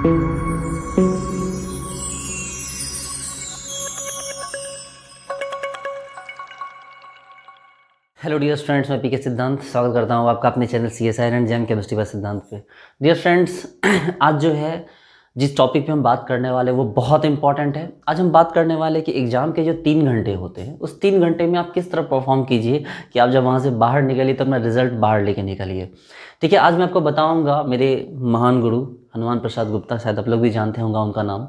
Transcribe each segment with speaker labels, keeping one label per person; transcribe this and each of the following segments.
Speaker 1: hello dear students मैं पीके सिद्धांत स्वागत करता हूँ आपका अपने channel C S I and JAM chemistry पर सिद्धांत पे डियर फ्रेंड्स आज जो है जिस टॉपिक पे हम बात करने वाले वो बहुत इंपॉर्टेंट है आज हम बात करने वाले कि एग्ज़ाम के जो तीन घंटे होते हैं उस तीन घंटे में आप किस तरह परफॉर्म कीजिए कि आप जब वहाँ से बाहर निकलिए तो अपना रिजल्ट बाहर लेके निकलिए ठीक है आज मैं आपको बताऊँगा मेरे महान गुरु हनुमान प्रसाद गुप्ता शायद आप लोग भी जानते होंगे उनका नाम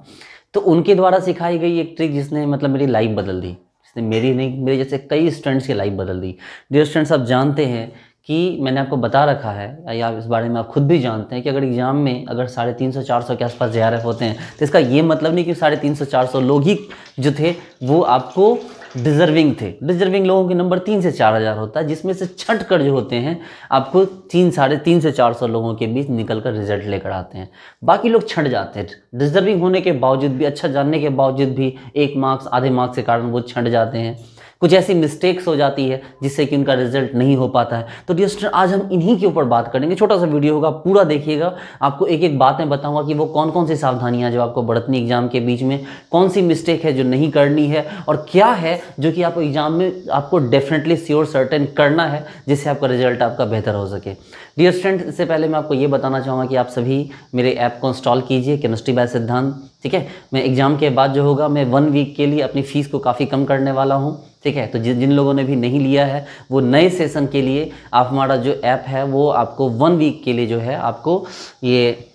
Speaker 1: तो उनके द्वारा सिखाई गई एक ट्रिक जिसने मतलब मेरी लाइफ बदल दी जिसने मेरी नहीं मेरे जैसे कई स्टूडेंट्स की लाइफ बदल दी जो स्टूडेंट्स आप जानते हैं कि मैंने आपको बता रखा है या इस बारे में आप खुद भी जानते हैं कि अगर एग्ज़ाम में अगर साढ़े तीन सौ चार सौ के आसपास जे होते हैं तो इसका ये मतलब नहीं कि साढ़े तीन सौ चार सौ लोग ही जो थे वो आपको डिजर्विंग थे डिजर्विंग लोगों के नंबर तीन से चार हज़ार होता है जिसमें से छठ कर जो होते हैं आपको तीन साढ़े तीन से चार सौ लोगों के बीच निकल कर रिजल्ट लेकर आते हैं बाकी लोग छट जाते हैं डिजर्विंग होने के बावजूद भी अच्छा जानने के बावजूद भी एक मार्क्स आधे मार्क्स के कारण वो छट जाते हैं कुछ ऐसी मिस्टेक्स हो जाती है जिससे कि उनका रिजल्ट नहीं हो पाता है तो डियर स्टूडेंट आज हम इन्हीं के ऊपर बात करेंगे छोटा सा वीडियो होगा पूरा देखिएगा आपको एक एक बात मैं बताऊंगा कि वो कौन कौन सी सावधानियां जो आपको बढ़तनी एग्जाम के बीच में कौन सी मिस्टेक है जो नहीं करनी है और क्या है जो कि आपको एग्जाम में आपको डेफिनेटली श्योर सर्टेन करना है जिससे आपका रिजल्ट आपका बेहतर हो सके डियर स्टूडेंट इससे पहले मैं आपको ये बताना चाहूँगा कि आप सभी मेरे ऐप को इंस्टॉल कीजिए केमिस्ट्री बाय सिद्धांत ठीक है मैं एग्ज़ाम के बाद जो होगा मैं वन वीक के लिए अपनी फ़ीस को काफ़ी कम करने वाला हूँ ठीक है तो जिन जिन लोगों ने भी नहीं लिया है वो नए सेशन के लिए आप हमारा जो ऐप है वो आपको वन वीक के लिए जो है आपको ये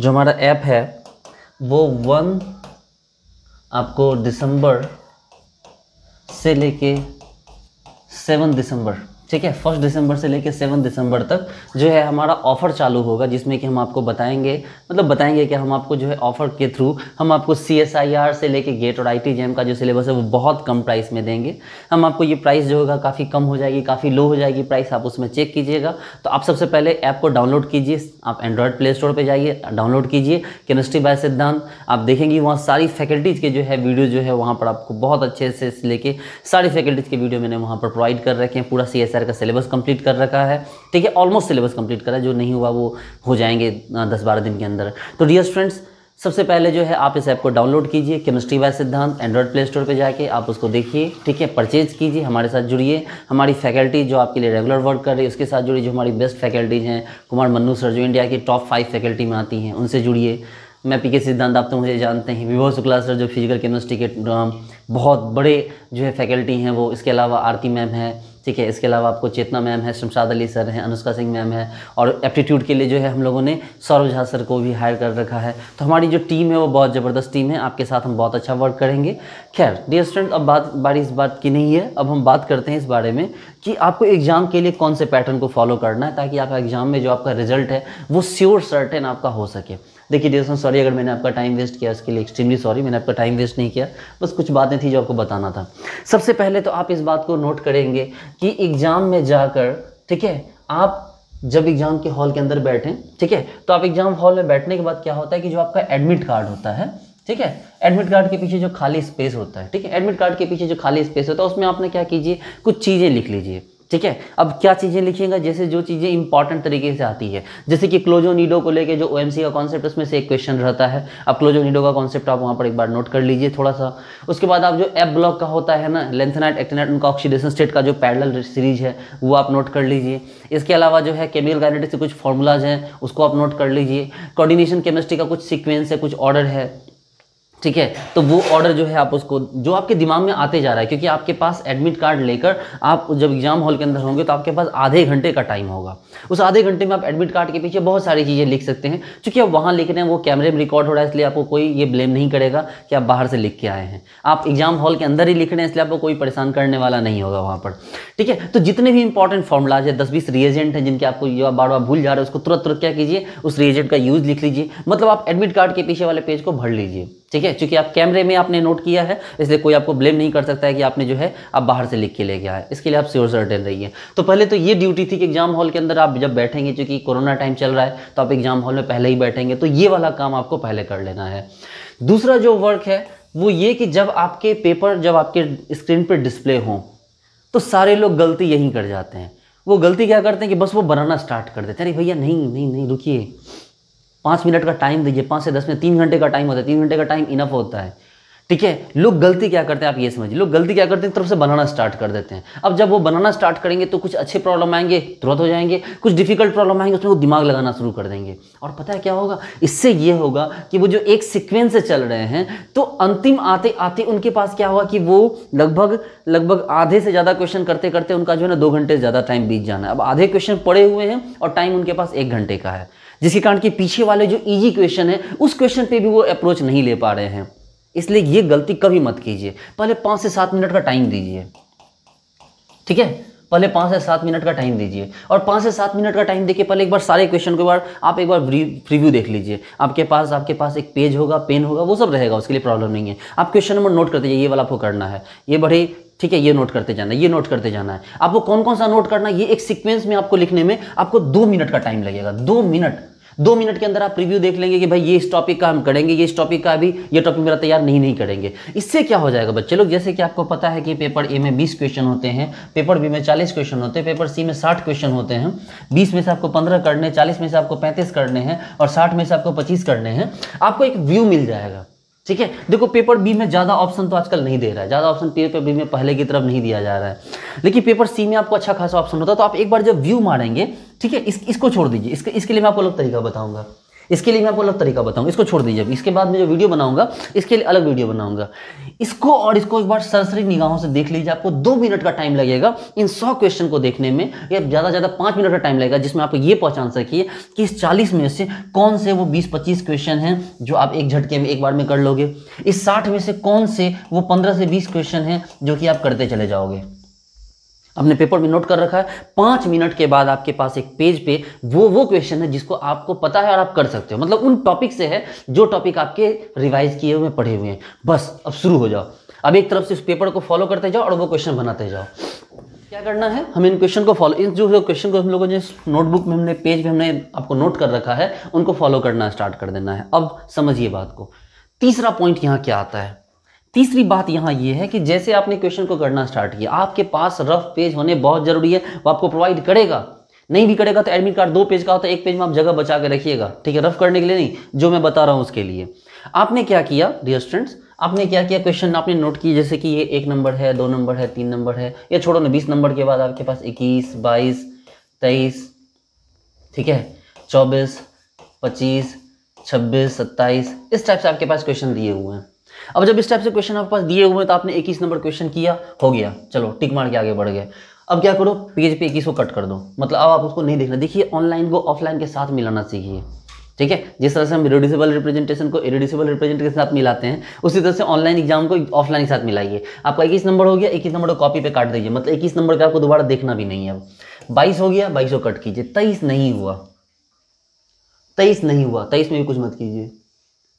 Speaker 1: जो हमारा ऐप है वो वन आपको दिसंबर से लेके सेवन दिसंबर ठीक है फर्स्ट दिसंबर से लेकर सेवन दिसंबर तक जो है हमारा ऑफ़र चालू होगा जिसमें कि हम आपको बताएंगे मतलब बताएंगे कि हम आपको जो है ऑफ़र के थ्रू हम आपको सी एस आई आर से लेके गेट और आई टी जैम का जो सिलेबस है वो बहुत कम प्राइस में देंगे हम आपको ये प्राइस जो होगा काफ़ी कम हो जाएगी काफ़ी लो हो जाएगी प्राइस आप उसमें चेक कीजिएगा तो आप सबसे पहले ऐप को डाउनलोड कीजिए आप एंड्रॉयड प्ले स्टोर पर जाइए डाउनलोड कीजिए केमिस्ट्री बाय सिद्धांत आप देखेंगे वहाँ सारी फैकल्टीज़ के जो है वीडियो जो है वहाँ पर आपको बहुत अच्छे से लेके सारी फैकल्टीज़ के वीडियो मैंने वहाँ पर प्रोवाइड कर रखे हैं पूरा सी एस एचआर का सिलेबस कंप्लीट कर रखा है ठीक है ऑलमोस्ट सिलेबस कंप्लीट करा जो नहीं हुआ वो हो जाएंगे दस बारह दिन के अंदर तो डियर स्टूडेंट्स सबसे पहले जो है आप इस ऐप को डाउनलोड कीजिए chemistry by Siddhant android play store पर जाके आप उसको देखिए ठीक है परचेज कीजिए हमारे साथ जुड़िए हमारी फैकल्टी जो आपके लिए रेगुलर वर्क कर रही है उसके साथ जुड़िए जो हमारी बेस्ट फैकल्टीज हैं कुमार मन्नू सर जो इंडिया की टॉप फाइव फैकल्टी में आती हैं उनसे जुड़िए मैं पी के सिद्धांत आप तो मुझे जानते हैं विभव शुक्ला सर जो फिजिकल केमिस्ट्री के बहुत बड़े जो है फैकल्टी हैं वो इसके अलावा आरती मैम है ठीक है इसके अलावा आपको चेतना मैम है शमशाद अली सर हैं अनुष्का सिंह मैम है और एप्टीट्यूड के लिए जो है हम लोगों ने सौरभ झा सर को भी हायर कर रखा है तो हमारी जो टीम है वो बहुत ज़बरदस्त टीम है आपके साथ हम बहुत अच्छा वर्क करेंगे खैर डियर स्टूडेंट अब बात बारी इस बात की नहीं है अब हम बात करते हैं इस बारे में कि आपको एग्ज़ाम के लिए कौन से पैटर्न को फॉलो करना है ताकि आपका एग्ज़ाम में जो आपका रिजल्ट है वो श्योर सर्टेन आपका हो सके देखिए डियर सॉरी अगर मैंने आपका टाइम वेस्ट किया इसके लिए एक्सट्रीमली सॉरी मैंने आपका टाइम वेस्ट नहीं किया बस कुछ बातें थी जो आपको बताना था सबसे पहले तो आप इस बात को नोट करेंगे कि एग्ज़ाम में जाकर ठीक है आप जब एग्ज़ाम के हॉल के अंदर बैठें ठीक है तो आप एग्ज़ाम हॉल में बैठने के बाद क्या होता है कि जो आपका एडमिट कार्ड होता है ठीक है एडमिट कार्ड के पीछे जो खाली स्पेस होता है ठीक है एडमिट कार्ड के पीछे जो खाली स्पेस होता है उसमें आपने क्या कीजिए कुछ चीज़ें लिख लीजिए ठीक है अब क्या चीज़ें लिखिएगा जैसे जो चीज़ें इंपॉर्टेंट तरीके से आती है जैसे कि क्लोजो नीडो को लेके जो ओ का कॉन्सेप्ट उसमें से एक क्वेश्चन रहता है अब क्लोजो नीडो का कॉन्सेप्ट आप वहाँ पर एक बार नोट कर लीजिए थोड़ा सा उसके बाद आप जो एप ब्लॉक का होता है ना लेंथनाइट एक्टेनाइट उनका ऑक्सीडेशन स्टेट का जो पैरल सीरीज है वो आप नोट कर लीजिए इसके अलावा जो है केमिकल गाइडेड से कुछ फॉर्मूलाज हैं उसको आप नोट कर लीजिए कॉर्डिनेशन केमिस्ट्री का कुछ सिक्वेंस है कुछ ऑर्डर है ठीक है तो वो ऑर्डर जो है आप उसको जो आपके दिमाग में आते जा रहा है क्योंकि आपके पास एडमिट कार्ड लेकर आप जब एग्जाम हॉल के अंदर होंगे तो आपके पास आधे घंटे का टाइम होगा उस आधे घंटे में आप एडमिट कार्ड के पीछे बहुत सारी चीज़ें लिख सकते हैं चूँकि आप वहाँ लिख रहे हैं वो कैमरे में रिकॉर्ड हो रहा है इसलिए आपको कोई ये ब्लेम नहीं करेगा कि आप बाहर से लिख के आए हैं आप एग्जाम हॉल के अंदर ही लिख रहे हैं इसलिए आपको कोई परेशान करने वाला नहीं होगा वहाँ पर ठीक है तो जितने भी इंपॉर्टेंट फॉर्मूलाज है दस बीस रिएजेंट हैं जिनके आपको बार बार भूल जा रहे हैं उसको तुरंत तुरंत क्या कीजिए उस रिएजेंट का यूज़ लिख लीजिए मतलब आप एडमिट कार्ड के पीछे वाले पेज को भर लीजिए ठीक है क्योंकि आप कैमरे में आपने नोट किया है इसलिए कोई आपको ब्लेम नहीं कर सकता है कि आपने जो है आप बाहर से लिख के ले गया है इसके लिए आप श्योर सर्टेन रहिए तो पहले तो ये ड्यूटी थी कि एग्जाम हॉल के अंदर आप जब बैठेंगे चूंकि कोरोना टाइम चल रहा है तो आप एग्जाम हॉल में पहले ही बैठेंगे तो ये वाला काम आपको पहले कर लेना है दूसरा जो वर्क है वो ये कि जब आपके पेपर जब आपके स्क्रीन पर डिस्प्ले हों तो सारे लोग गलती यहीं कर जाते हैं वो गलती क्या करते हैं कि बस वो बनाना स्टार्ट कर देते हैं अरे भैया नहीं नहीं नहीं रुकिए पाँच मिनट का टाइम दीजिए पाँच से दस मिनट तीन घंटे का टाइम होता है तीन घंटे का टाइम इनफ होता है ठीक है लोग गलती क्या करते हैं आप ये समझिए लोग गलती क्या करते हैं तरफ से बनाना स्टार्ट कर देते हैं अब जब वो बनाना स्टार्ट करेंगे तो कुछ अच्छे प्रॉब्लम आएंगे तुरंत हो जाएंगे कुछ डिफिकल्ट प्रॉब्लम आएंगे उसमें वो दिमाग लगाना शुरू कर देंगे और पता है क्या होगा इससे ये होगा कि वो जो एक सिक्वेंस से चल रहे हैं तो अंतिम आते आते उनके पास क्या होगा कि वो लगभग लगभग आधे से ज़्यादा क्वेश्चन करते करते उनका जो है ना दो घंटे से ज़्यादा टाइम बीत जाना है अब आधे क्वेश्चन पड़े हुए हैं और टाइम उनके पास एक घंटे का है जिसके कारण कि पीछे वाले जो ईजी क्वेश्चन है उस क्वेश्चन पर भी वो अप्रोच नहीं ले पा रहे हैं इसलिए ये गलती कभी मत कीजिए पहले पाँच से सात मिनट का टाइम दीजिए ठीक है पहले पाँच से सात मिनट का टाइम दीजिए और पाँच से सात मिनट का टाइम देखिए पहले एक बार सारे क्वेश्चन को बार आप एक बार रिव्यू देख लीजिए आपके पास आपके पास एक पेज होगा पेन होगा वो सब रहेगा उसके लिए प्रॉब्लम नहीं है आप क्वेश्चन नंबर नोट करते जाइए ये वाला आपको करना है ये बड़े ठीक है ये नोट करते जाना है ये नोट करते जाना है आपको कौन कौन सा नोट करना है ये एक सीक्वेंस में आपको लिखने में आपको दो मिनट का टाइम लगेगा दो मिनट दो मिनट के अंदर आप रिव्यू देख लेंगे कि भाई ये इस टॉपिक का हम करेंगे ये इस टॉपिक का अभी ये टॉपिक मेरा तैयार नहीं नहीं करेंगे इससे क्या हो जाएगा बच्चे लोग जैसे कि आपको पता है कि पेपर ए में 20 क्वेश्चन होते हैं पेपर बी में 40 क्वेश्चन होते हैं पेपर सी में 60 क्वेश्चन होते हैं 20 में से आपको 15 करने 40 में से आपको 35 करने हैं और साठ में से आपको पच्चीस करने हैं आपको एक व्यू मिल जाएगा ठीक है देखो पेपर बी में ज़्यादा ऑप्शन तो आजकल नहीं दे रहा है ज़्यादा ऑप्शन पेपर बी में पहले की तरफ नहीं दिया जा रहा है लेकिन पेपर सी में आपको अच्छा खासा ऑप्शन होता है तो आप एक बार जब व्यू मारेंगे ठीक है इस, इसको छोड़ दीजिए इसके इसके लिए मैं आपको अलग तरीका बताऊंगा इसके लिए मैं आपको अलग तरीका बताऊँ इसको छोड़ दीजिए इसके बाद में जो वीडियो बनाऊंगा इसके लिए अलग वीडियो बनाऊंगा इसको और इसको एक बार सरसरी निगाहों से देख लीजिए आपको दो मिनट का टाइम लगेगा इन सौ क्वेश्चन को देखने में या ज़्यादा ज़्यादा पाँच मिनट का टाइम लगेगा जिसमें आपको ये पहचान सकिए कि इस चालीस में से कौन से वो बीस पच्चीस क्वेश्चन हैं जो आप एक झटके में एक बार में कर लोगे इस साठ में से कौन से वो पंद्रह से बीस क्वेश्चन हैं जो कि आप करते चले जाओगे अपने पेपर में नोट कर रखा है पाँच मिनट के बाद आपके पास एक पेज पे वो वो क्वेश्चन है जिसको आपको पता है और आप कर सकते हो मतलब उन टॉपिक से है जो टॉपिक आपके रिवाइज किए हुए पढ़े हुए हैं बस अब शुरू हो जाओ अब एक तरफ से उस पेपर को फॉलो करते जाओ और वो क्वेश्चन बनाते जाओ क्या करना है हमें इन क्वेश्चन को फॉलो इन जो क्वेश्चन को हम लोगों ने नोटबुक में हमने पेज में हमने आपको नोट कर रखा है उनको फॉलो करना स्टार्ट कर देना है अब समझिए बात को तीसरा पॉइंट यहाँ क्या आता है तीसरी बात यहाँ ये है कि जैसे आपने क्वेश्चन को करना स्टार्ट किया आपके पास रफ पेज होने बहुत ज़रूरी है वो आपको प्रोवाइड करेगा नहीं भी करेगा तो एडमिट कार्ड दो पेज का होता है एक पेज में आप जगह बचा के रखिएगा ठीक है रफ करने के लिए नहीं जो मैं बता रहा हूँ उसके लिए आपने क्या किया डियर स्टूडेंट्स आपने क्या किया क्वेश्चन आपने नोट किया जैसे कि ये एक नंबर है दो नंबर है तीन नंबर है या छोड़ो ना बीस नंबर के बाद आपके पास इक्कीस बाईस तेईस ठीक है चौबीस पच्चीस छब्बीस सत्ताईस इस टाइप से आपके पास क्वेश्चन दिए हुए हैं अब जब इस टाइप से क्वेश्चन आपके पास दिए हुए तो आपने इक्कीस नंबर क्वेश्चन किया हो गया चलो टिक मार के आगे बढ़ गए अब क्या करो पेज पे इक्कीस को कट कर दो मतलब अब आप उसको नहीं देखना देखिए ऑनलाइन को ऑफलाइन के साथ मिलाना सीखिए ठीक है जिस तरह से हम रिड्यूसिबल रिप्रेजेंटेशन को इरिड्यूसिबल रिप्रेजेंटेशन के साथ मिलाते हैं उसी तरह से ऑनलाइन एग्जाम को ऑफलाइन के साथ मिलाइए आपका इक्कीस नंबर हो गया इक्कीस नंबर को कॉपी पे काट दीजिए मतलब इक्कीस नंबर का आपको दोबारा देखना भी नहीं है अब बाईस हो गया बाईस को कट कीजिए तेईस नहीं हुआ तेईस नहीं हुआ तेईस में भी कुछ मत कीजिए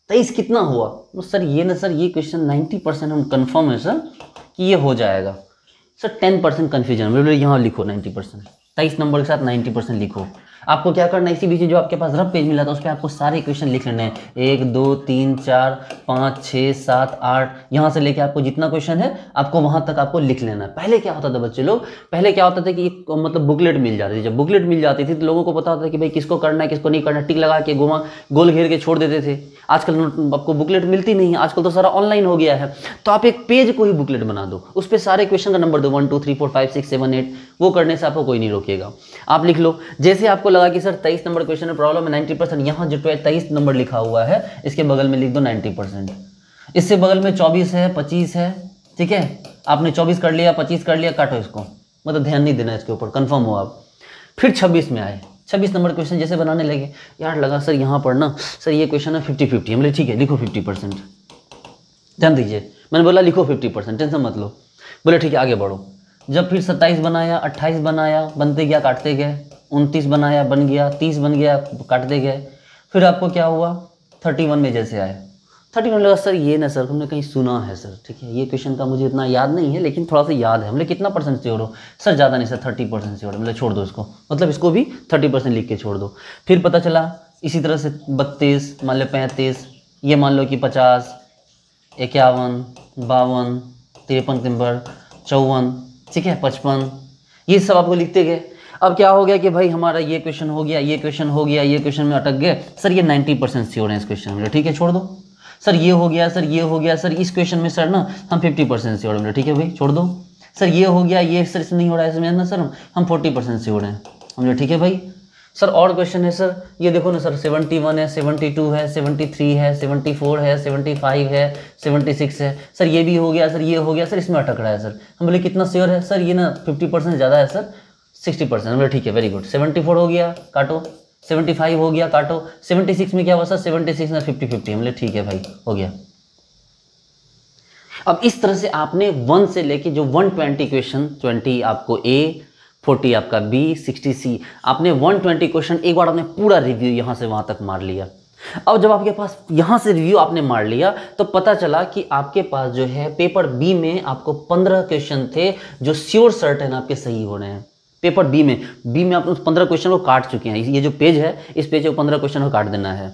Speaker 1: तेईस तो कितना हुआ तो सर ये ना सर ये क्वेश्चन नाइन्टी परसेंट हम कन्फर्म है सर कि ये हो जाएगा सर टेन परसेंट कन्फ्यूजन यहाँ लिखो नाइन्टी परसेंट तेईस नंबर के साथ नाइन्टी परसेंट लिखो आपको क्या करना है इसी बीच जो आपके पास रफ पेज मिला था उस पर आपको सारे इक्वेशन लिख लेने हैं एक दो तीन चार पाँच छः सात आठ यहाँ से लेके आपको जितना क्वेश्चन है आपको वहाँ तक आपको लिख लेना है पहले क्या होता था बच्चे लोग पहले क्या होता था कि मतलब बुकलेट मिल जाती थी जब बुकलेट मिल जाती थी तो लोगों को पता होता था कि भाई किसको करना है किसको नहीं करना टिक लगा के गोमा गोल घेर के छोड़ देते थे आजकल आपको बुकलेट मिलती नहीं है आजकल तो सारा ऑनलाइन हो गया है तो आप एक पेज को ही बुकलेट बना दो उस पर सारे क्वेश्चन का नंबर दो one two three four five six seven eight वो करने से आपको कोई नहीं रोकेगा आप लिख लो जैसे आपको लगा कि सर तेईस नंबर क्वेश्चन में प्रॉब्लम है नाइन्टी परसेंट यहाँ जो तेईस नंबर लिखा हुआ है इसके बगल में लिख दो नाइन्टी परसेंट इससे बगल में चौबीस है पच्चीस है ठीक है आपने चौबीस कर लिया पच्चीस कर लिया काटो इसको मतलब ध्यान नहीं देना इसके ऊपर कन्फर्म हो आप फिर छब्बीस में आए छब्बीस नंबर क्वेश्चन जैसे बनाने लगे यार लगा सर यहाँ पर ना सर ये क्वेश्चन है फिफ्टी फिफ्टी हमने ठीक है लिखो फिफ्टी परसेंट ध्यान दीजिए मैंने बोला लिखो फिफ्टी परसेंट टेंशन मत लो बोले ठीक है आगे बढ़ो जब फिर सत्ताईस बनाया अट्ठाईस बनाया बनते गया काटते गए उनतीस बनाया बन गया तीस बन गया काटते गए फिर आपको क्या हुआ थर्टी वन में जैसे आए थर्टी वन लगा सर ये ना सर हमने कहीं सुना है सर ठीक है ये क्वेश्चन का मुझे इतना याद नहीं है लेकिन थोड़ा सा याद है हमने कितना परसेंट से हो सर ज़्यादा नहीं सर थर्टी परसेंट से श्योर मतलब छोड़ दो इसको मतलब इसको भी थर्टी परसेंट लिख के छोड़ दो फिर पता चला इसी तरह से बत्तीस मान लो पैंतीस ये मान लो कि पचास इक्यावन बावन तिरपन तिम्बर चौवन ठीक है पचपन ये सब आपको लिखते गए अब क्या हो गया कि भाई हमारा ये क्वेश्चन हो गया ये क्वेश्चन हो गया ये क्वेश्चन में अटक गए सर ये नाइन्टी परसेंट श्योर है इस क्वेश्चन में ठीक है छोड़ दो सर ये हो गया सर ये हो गया सर इस क्वेश्चन में सर ना हम फिफ्टी परसेंट श्योर हैं ठीक है भाई छोड़ दो सर ये हो गया ये सर नहीं हो रहा है इसमें ना सर हम फोर्टी परसेंट श्योर हैं हम ठीक है भाई सर और क्वेश्चन है सर ये देखो ना सर 71 है 72 है 73 है 74 है 75 है 76 है सर ये भी हो गया सर ये हो गया सर इसमें अटक रहा है सर हम बोले कितना श्योर है सर ये ना 50 परसेंट ज़्यादा है सर 60 परसेंट बोले ठीक है वेरी गुड 74 हो गया काटो 75 हो गया काटो 76 में क्या हुआ सर सेवेंटी ना फिफ्टी फिफ्टी हम बोले ठीक है भाई हो गया अब इस तरह से आपने वन से लेके जो वन ट्वेंटी क्वेश्चन ट्वेंटी आपको ए फोर्टी आपका बी सिक्सटी सी आपने वन ट्वेंटी क्वेश्चन एक बार आपने पूरा रिव्यू यहाँ से वहाँ तक मार लिया अब जब आपके पास यहाँ से रिव्यू आपने मार लिया तो पता चला कि आपके पास जो है पेपर बी में आपको पंद्रह क्वेश्चन थे जो श्योर सर्टन आपके सही हो रहे हैं पेपर बी में बी में आप उस पंद्रह क्वेश्चन को काट चुके हैं ये जो पेज है इस पेज को पंद्रह क्वेश्चन को काट देना है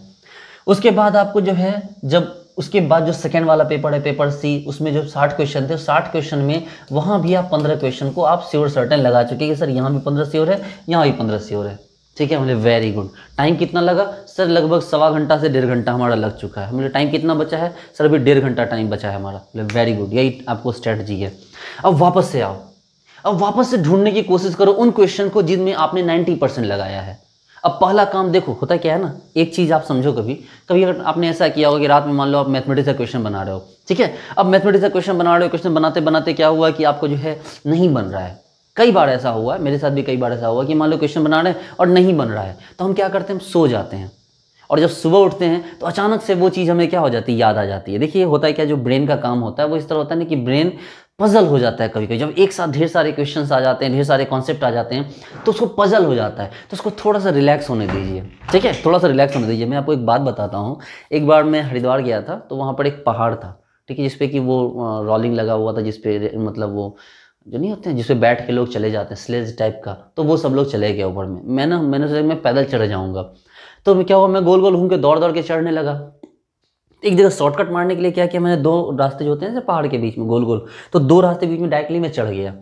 Speaker 1: उसके बाद आपको जो है जब उसके बाद जो सेकेंड वाला पेपर है पेपर सी उसमें जो साठ क्वेश्चन थे साठ क्वेश्चन में वहाँ भी आप पंद्रह क्वेश्चन को आप श्योर सर्टन लगा चुके कि सर यहाँ भी पंद्रह श्योर है यहाँ भी पंद्रह श्योर है ठीक है हमने वेरी गुड टाइम कितना लगा सर लगभग सवा घंटा से डेढ़ घंटा हमारा लग चुका है हमने टाइम कितना बचा है सर अभी डेढ़ घंटा टाइम बचा है हमारा वेरी गुड यही आपको स्ट्रेटजी है अब वापस से आओ अब वापस से ढूंढने की कोशिश करो उन क्वेश्चन को जिनमें आपने नाइन्टी परसेंट लगाया है अब पहला काम देखो होता क्या है ना एक चीज़ आप समझो कभी कभी अगर आपने ऐसा किया होगा कि रात में मान लो आप मैथमेटिक्स का क्वेश्चन बना रहे हो ठीक है अब मैथमेटिक्स का क्वेश्चन बना रहे हो क्वेश्चन बनाते बनाते क्या हुआ कि आपको जो है नहीं बन रहा है कई बार ऐसा हुआ है मेरे साथ भी कई बार ऐसा हुआ कि मान लो क्वेश्चन बना रहे हैं और नहीं बन रहा है तो हम क्या करते हैं हम सो जाते हैं और जब सुबह उठते हैं तो अचानक से वो चीज़ हमें क्या हो जाती है याद आ जाती है देखिए होता है क्या जो ब्रेन का काम होता है वो इस तरह होता है ना कि ब्रेन पजल हो जाता है कभी कभी जब एक साथ ढेर सारे क्वेश्चंस आ जाते हैं ढेर सारे कॉन्सेप्ट आ जाते हैं तो उसको पजल हो जाता है तो उसको थोड़ा सा रिलैक्स होने दीजिए ठीक है थोड़ा सा रिलैक्स होने दीजिए मैं आपको एक बात बताता हूँ एक बार मैं हरिद्वार गया था तो वहाँ पर एक पहाड़ था ठीक है जिसपे कि वो रॉलिंग लगा हुआ था जिसपे मतलब वो जो नहीं होते हैं जिसपे बैठ के लोग चले जाते हैं स्लेज टाइप का तो वो सब लोग चले गए ऊपर में मैं ना मैंने सोचा मैं पैदल चढ़ जाऊँगा तो क्या हुआ मैं गोल गोल घूम के दौड़ दौड़ के चढ़ने लगा एक जगह शॉर्टकट मारने के लिए क्या किया मैंने दो रास्ते जो होते हैं पहाड़ के बीच में गोल गोल तो दो रास्ते बीच में डायरेक्टली मैं चढ़ गया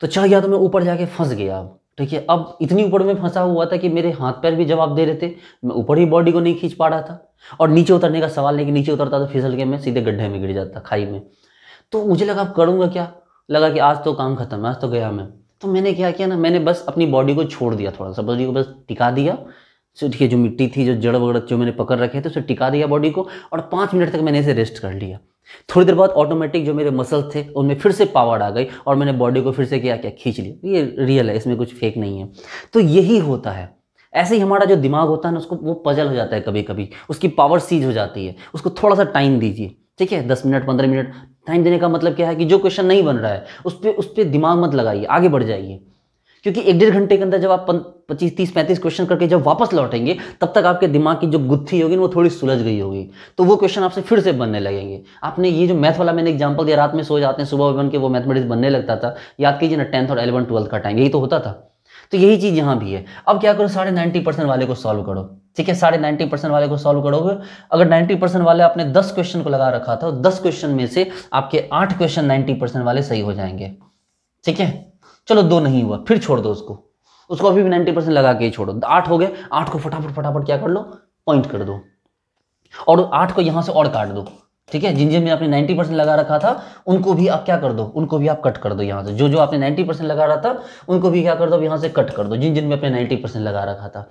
Speaker 1: तो चढ़ गया तो मैं ऊपर जाके फंस गया अब ठीक है अब इतनी ऊपर में फंसा हुआ था कि मेरे हाथ पैर भी जवाब दे रहे थे मैं ऊपर ही बॉडी को नहीं खींच पा रहा था और नीचे उतरने का सवाल नहीं कि नीचे उतरता तो फिसल के मैं सीधे गड्ढे में गिर जाता खाई में तो मुझे लगा अब करूँगा क्या लगा कि आज तो काम खत्म है आज तो गया मैं तो मैंने क्या किया ना मैंने बस अपनी बॉडी को छोड़ दिया थोड़ा सा बॉडी को बस टिका दिया से ठीक है जो मिट्टी थी जो जड़ वगड़ जो मैंने पकड़ रखे थे तो उसे टिका दिया बॉडी को और पाँच मिनट तक मैंने इसे रेस्ट कर लिया थोड़ी देर बाद ऑटोमेटिक जो मेरे मसल थे उनमें फिर से पावर आ गई और मैंने बॉडी को फिर से क्या क्या खींच लिया ये रियल है इसमें कुछ फेक नहीं है तो यही होता है ऐसे ही हमारा जो दिमाग होता है ना उसको वो पजल हो जाता है कभी कभी उसकी पावर सीज हो जाती है उसको थोड़ा सा टाइम दीजिए ठीक है दस मिनट पंद्रह मिनट टाइम देने का मतलब क्या है कि जो क्वेश्चन नहीं बन रहा है उस पर उस पर दिमाग मत लगाइए आगे बढ़ जाइए क्योंकि एक डेढ़ घंटे के अंदर जब आप पच्चीस तीस पैंतीस क्वेश्चन करके जब वापस लौटेंगे तब तक आपके दिमाग की जो गुत्थी होगी वो थोड़ी सुलझ गई होगी तो वो क्वेश्चन आपसे फिर से बनने लगेंगे आपने ये जो मैथ वाला मैंने एग्जाम्पल दिया रात में सो जाते हैं सुबह बन के वो मैथमेटिक्स बनने लगता था याद कीजिए ना टेंथ और एलेवन ट्वेल्थ का टाइम यही तो होता था तो यही चीज़ यहाँ भी है अब क्या करो साढ़े नाइन्टी परसेंट वाले को सॉल्व करो ठीक है साढ़े नाइन्टी परसेंट वाले को सॉल्व करोगे अगर नाइन्टी परसेंट वाले आपने दस क्वेश्चन को लगा रखा था तो दस क्वेश्चन में से आपके आठ क्वेश्चन नाइन्टी परसेंट वाले सही हो जाएंगे ठीक है चलो दो नहीं हुआ फिर छोड़ दो उसको उसको अभी भी नाइन्टी परसेंट लगा के ही छोड़ो आठ हो गए आठ को फटाफट फटाफट क्या कर लो पॉइंट कर दो और आठ को यहां से और काट दो ठीक है जिन जिन में आपने 90 परसेंट लगा रखा था उनको भी आप क्या कर दो उनको भी आप कट कर दो यहाँ से जो जो आपने 90 परसेंट लगा रहा था उनको भी क्या कर दो यहाँ से कट कर दो जिन जिन में आपने 90 परसेंट लगा रखा था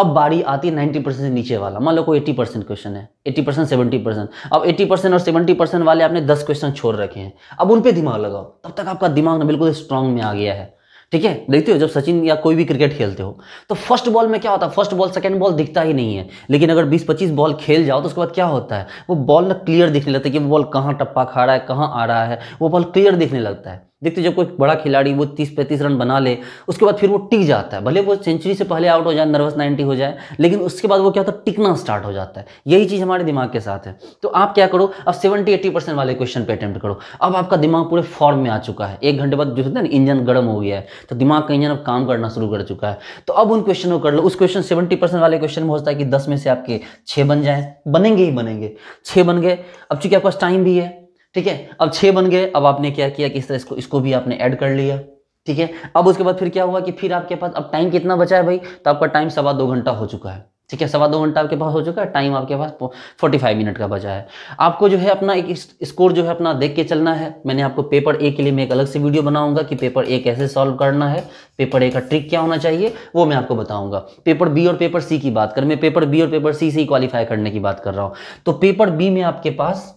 Speaker 1: अब बारी आती है 90 परसेंट से नीचे वाला मान लो कोई 80 परसेंट क्वेश्चन है 80 परसेंट सेवेंटी परसेंट अब एट्टी परसेंट और सेवेंटी परसेंट वाले आपने दस क्वेश्चन छोड़ रखे हैं अब उन पर दिमाग लगाओ तब तक आपका दिमाग ना बिल्कुल स्ट्रांग में आ गया है ठीक है देखते हो जब सचिन या कोई भी क्रिकेट खेलते हो तो फर्स्ट बॉल में क्या होता है फर्स्ट बॉल सेकंड बॉल दिखता ही नहीं है लेकिन अगर 20-25 बॉल खेल जाओ तो उसके बाद क्या होता है वो बॉल ना क्लियर दिखने लगता है कि वो बॉल कहाँ टप्पा खा रहा है कहाँ आ रहा है वो बॉल क्लियर दिखने लगता है देखते जब कोई बड़ा खिलाड़ी वो तीस पैंतीस रन बना ले उसके बाद फिर वो टिक जाता है भले वो सेंचुरी से पहले आउट हो जाए नर्वस नाइन्टी हो जाए लेकिन उसके बाद वो क्या होता है टिकना स्टार्ट हो जाता है यही चीज़ हमारे दिमाग के साथ है तो आप क्या करो अब सेवेंटी एट्टी परसेंट वाले क्वेश्चन पर अटैम्प्ट करो अब आपका दिमाग पूरे फॉर्म में आ चुका है एक घंटे बाद जो है ना इंजन गर्म हो गया है तो दिमाग का इंजन अब काम करना शुरू कर चुका है तो अब उन क्वेश्चन को कर लो उस क्वेश्चन सेवेंटी वाले क्वेश्चन में होता है कि दस में से आपके छः बन जाए बनेंगे ही बनेंगे छः बन गए अब चूंकि आपके पास टाइम भी है ठीक है अब छः बन गए अब आपने क्या किया किस तरह इसको इसको भी आपने ऐड कर लिया ठीक है अब उसके बाद फिर क्या हुआ कि फिर आपके पास अब टाइम कितना बचा है भाई तो आपका टाइम सवा दो घंटा हो चुका है ठीक है सवा दो घंटा आपके पास हो चुका है टाइम आपके पास फोर्टी फाइव मिनट का बचा है आपको जो है अपना एक स्कोर जो है अपना देख के चलना है मैंने आपको पेपर ए के लिए मैं एक अलग से वीडियो बनाऊंगा कि पेपर ए कैसे सॉल्व करना है पेपर ए का ट्रिक क्या होना चाहिए वो मैं आपको बताऊंगा पेपर बी और पेपर सी की बात कर मैं पेपर बी और पेपर सी से ही क्वालिफाई करने की बात कर रहा हूँ तो पेपर बी में आपके पास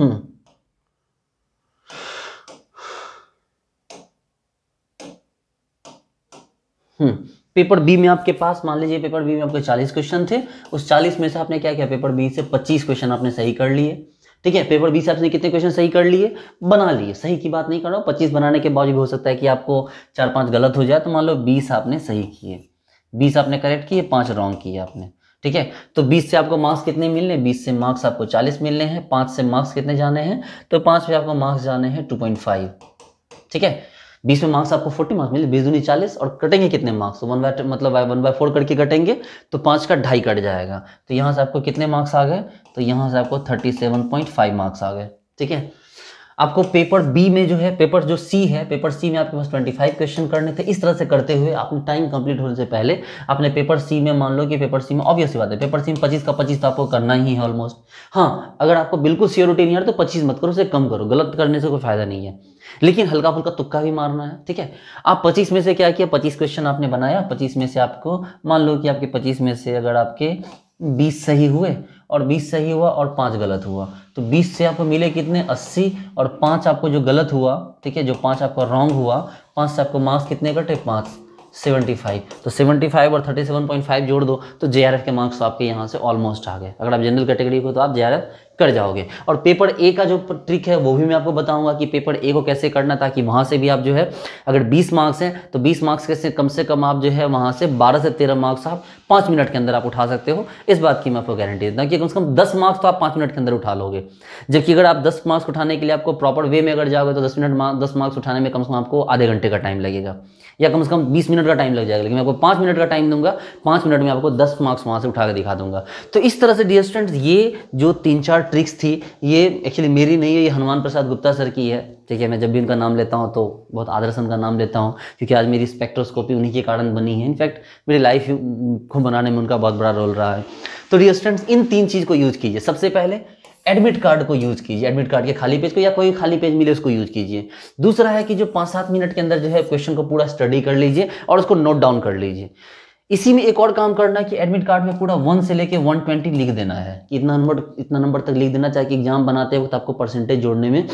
Speaker 1: हम्म पेपर बी में आपके पास मान लीजिए पेपर बी में आपके 40 क्वेश्चन थे उस 40 में से आपने क्या किया पेपर बी से 25 क्वेश्चन आपने सही कर लिए ठीक है पेपर बी से आपने कितने क्वेश्चन सही कर लिए बना लिए सही की बात नहीं कर रहा हूँ पच्चीस बनाने के बावजूद भी हो सकता है कि आपको चार पांच गलत हो जाए तो मान लो बीस आपने सही किए बीस आपने करेक्ट किए पांच रॉन्ग किए आपने ठीक है तो 20 से आपको मार्क्स कितने मिलने 20 से मार्क्स आपको 40 मिलने हैं पाँच से मार्क्स कितने जाने हैं तो पाँच में आपको मार्क्स जाने हैं 2.5 ठीक है बीस में मार्क्स आपको फोर्टी मार्क्स मिले बीस दूनी चालीस और कटेंगे कितने मार्क्स वन बाय मतलब वन बाय फोर करके कटेंगे तो पांच का ढाई कट जाएगा तो यहाँ से आपको कितने मार्क्स आ गए तो यहाँ से आपको thirty seven point five marks आ गए ठीक है आपको पेपर बी में जो है पेपर जो सी है पेपर सी में आपके पास 25 क्वेश्चन करने थे इस तरह से करते हुए आपने टाइम कंप्लीट होने से पहले आपने पेपर सी में मान लो कि पेपर सी में ऑब्वियस बात है पेपर सी में पच्चीस का पच्चीस तो आपको करना ही है ऑलमोस्ट हाँ अगर आपको बिल्कुल सियोरिटी नहीं आ रहा तो पच्चीस मत करो उसे कम करो गलत करने से कोई फायदा नहीं है लेकिन हल्का फुल्का तुक्का भी मारना है ठीक है आप पच्चीस में से क्या किया पच्चीस क्वेश्चन आपने बनाया पच्चीस में से आपको मान लो कि आपके पच्चीस में से अगर आपके बीस सही हुए और बीस सही हुआ और पाँच गलत हुआ तो बीस से आपको मिले कितने अस्सी और पाँच आपको जो गलत हुआ ठीक है जो पाँच आपका रॉन्ग हुआ पाँच से आपको मार्क्स कितने कटे पाँच सेवेंटी फाइव तो सेवेंटी फाइव और थर्टी सेवन पॉइंट फाइव जोड़ दो तो जे के मार्क्स तो आपके यहाँ से ऑलमोस्ट आ गए अगर आप जनरल कैटेगरी को तो आप जे कर जाओगे और पेपर ए का जो ट्रिक है वो भी मैं आपको बताऊंगा कि पेपर ए को कैसे करना ताकि वहां से भी आप जो है अगर 20 मार्क्स हैं तो 20 मार्क्स कैसे कम से कम आप जो है वहाँ से 12 से 13 मार्क्स आप 5 मिनट के अंदर आप उठा सकते हो इस बात की मैं आपको गारंटी देता हूँ कि कम से कम दस मार्क्स तो आप पाँच मिनट के अंदर उठा लोगे जबकि अगर आप दस मार्क्स उठाने के लिए आपको प्रॉपर वे में अगर जाओगे तो दस मिनट दस मार्क्स उठाने में कम से कम आपको आधे घंटे का टाइम लगेगा या कम से कम बीस मिनट का टाइम लग जाएगा लेकिन मैं आपको पाँच मिनट का टाइम दूंगा पाँच मिनट में आपको दस मार्क्स वहाँ से उठा दिखा दूंगा तो इस तरह से डियर स्टूडेंट्स ये जो तीन चार ट्रिक्स थी ये एक्चुअली मेरी नहीं है ये हनुमान प्रसाद गुप्ता सर की है ठीक है मैं जब भी उनका नाम लेता हूँ तो बहुत आदर्शन का उनका नाम लेता हूँ क्योंकि आज मेरी स्पेक्ट्रोस्कोपी उन्हीं के कारण बनी है इनफैक्ट मेरी लाइफ को बनाने में उनका बहुत बड़ा रोल रहा है तो डियर स्टूडेंट्स इन तीन चीज़ को यूज कीजिए सबसे पहले एडमिट कार्ड को यूज़ कीजिए एडमिट कार्ड के खाली पेज को या कोई खाली पेज मिले उसको यूज़ कीजिए दूसरा है कि जो पाँच सात मिनट के अंदर जो है क्वेश्चन को पूरा स्टडी कर लीजिए और उसको नोट डाउन कर लीजिए इसी में एक और काम करना है कि एडमिट कार्ड में पूरा वन से लेके वन ट्वेंटी लिख देना है इतना नंबर इतना नंबर तक लिख देना चाहिए कि एग्जाम बनाते वक्त आपको परसेंटेज जोड़ने में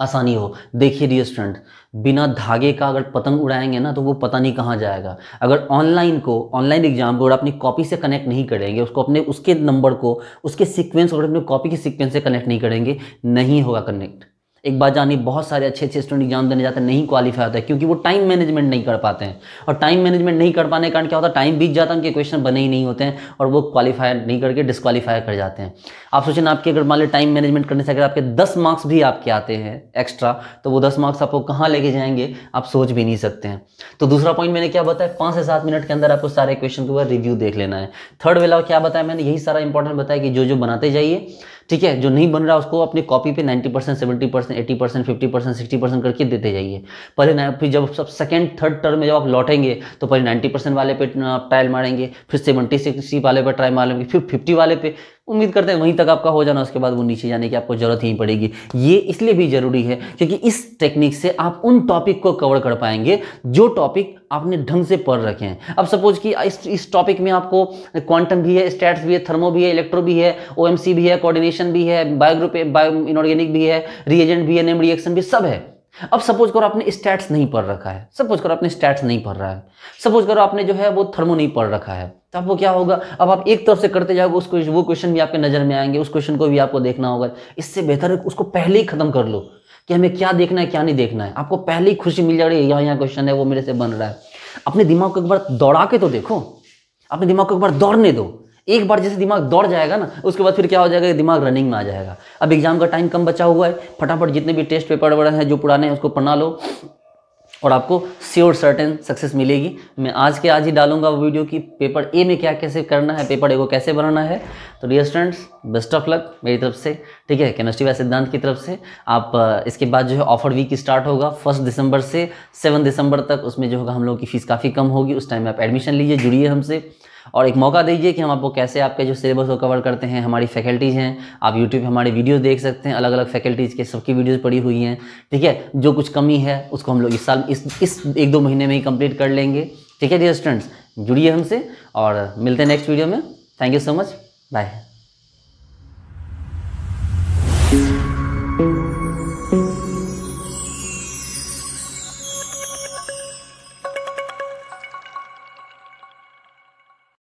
Speaker 1: आसानी हो देखिए डियर स्टूडेंट बिना धागे का अगर पतंग उड़ाएंगे ना तो वो पता नहीं कहाँ जाएगा अगर ऑनलाइन को ऑनलाइन एग्जाम को अपनी कॉपी से कनेक्ट नहीं करेंगे उसको अपने उसके नंबर को उसके सीक्वेंस और अपने कॉपी के सीक्वेंस से कनेक्ट नहीं करेंगे नहीं होगा कनेक्ट एक बात जानिए बहुत सारे अच्छे अच्छे स्टूडेंट एग्जाम देने जाते हैं नहीं क्वालिफाई होता है क्योंकि वो टाइम मैनेजमेंट नहीं कर पाते हैं और टाइम मैनेजमेंट नहीं कर पाने के कारण क्या होता है टाइम बीत जाता है उनके क्वेश्चन बने ही नहीं होते हैं और वो क्वालिफाई नहीं करके डिस्कालीफाई कर जाते हैं आप सोचें आपके अगर मान लो टाइम मैनेजमेंट करने से अगर आपके दस मार्क्स भी आपके आते हैं एक्स्ट्रा तो वो दस मार्क्स आपको कहाँ लेके जाएंगे आप सोच भी नहीं सकते हैं तो दूसरा पॉइंट मैंने क्या बताया पाँच से सात मिनट के अंदर आपको सारे क्वेश्चन के ऊपर रिव्यू देख लेना है थर्ड वेला क्या बताया मैंने यही सारा इंपॉर्टेंट बताया कि जो जो बनाते जाइए ठीक है जो नहीं बन रहा उसको अपनी कॉपी पे 90 percent seventy percent eighty percent fifty percent sixty percent करके देते जाइए पहले फिर जब सब सेकेंड थर्ड टर्म में जब आप लौटेंगे तो पहले नाइन्टी परसेंट वाले पे ट्रायल मारेंगे फिर सेवेंटी सिक्सटी वाले पर ट्रायल मारेंगे फिर फिफ्टी वाले पे उम्मीद करते हैं वहीं तक आपका हो जाना उसके बाद वो नीचे जाने की आपको ज़रूरत ही पड़ेगी ये इसलिए भी ज़रूरी है क्योंकि इस टेक्निक से आप उन टॉपिक को कवर कर पाएंगे जो टॉपिक आपने ढंग से पढ़ रखे हैं अब सपोज कि इस इस टॉपिक में आपको क्वांटम भी है स्टैट्स भी है थर्मो भी है इलेक्ट्रो भी है ओ भी है कोऑर्डिनेशन भी है बायोग्रुप बायो इनऑर्गेनिक भी है रिएजेंट भी है नेम रिएक्शन भी सब है अब सपोज करो आपने स्टैट्स नहीं पढ़ रखा है सपोज करो आपने स्टैट्स नहीं पढ़ रहा है सपोज करो आपने जो है वो थर्मो नहीं पढ़ रखा है तो आपको क्या होगा अब आप एक तरफ से करते जाओगे उसको वो क्वेश्चन भी आपके नज़र में आएंगे उस क्वेश्चन को भी आपको देखना होगा इससे बेहतर उसको पहले ही खत्म कर लो कि हमें क्या देखना है क्या नहीं देखना है आपको पहले ही खुशी मिल जा रही है यहाँ यहाँ क्वेश्चन है वो मेरे से बन रहा है अपने दिमाग को एक बार दौड़ा के तो देखो अपने दिमाग को एक बार दौड़ने दो एक बार जैसे दिमाग दौड़ जाएगा ना उसके बाद फिर क्या हो जाएगा दिमाग रनिंग में आ जाएगा अब एग्जाम का टाइम कम बचा हुआ है फटाफट जितने भी टेस्ट पेपर वगैरह हैं जो पुराने हैं उसको पढ़ा लो और आपको श्योर सर्टेन सक्सेस मिलेगी मैं आज के आज ही डालूंगा वो वीडियो कि पेपर ए में क्या कैसे करना है पेपर ए को कैसे बनाना है तो dear students best of luck मेरी तरफ से ठीक है केमिस्ट्री व सिद्धांत की तरफ से आप इसके बाद जो है ऑफर वीक स्टार्ट होगा फर्स्ट दिसंबर से सेवन दिसंबर तक उसमें जो होगा हम लोग की फ़ीस काफ़ी कम होगी उस टाइम में आप एडमिशन लीजिए जुड़िए हमसे और एक मौका दीजिए कि हम आपको कैसे आपके जो सिलेबस को कवर करते हैं हमारी फैकल्टीज़ हैं आप यूट्यूब पर हमारी वीडियो देख सकते हैं अलग अलग फैकल्टीज़ के सबकी वीडियोज़ पड़ी हुई हैं ठीक है जो कुछ कमी है उसको हम लोग इस साल इस इस एक दो महीने में ही कंप्लीट कर लेंगे ठीक है डियर स्टूडेंट्स जुड़िए हमसे और मिलते हैं नेक्स्ट वीडियो में thank you so much bye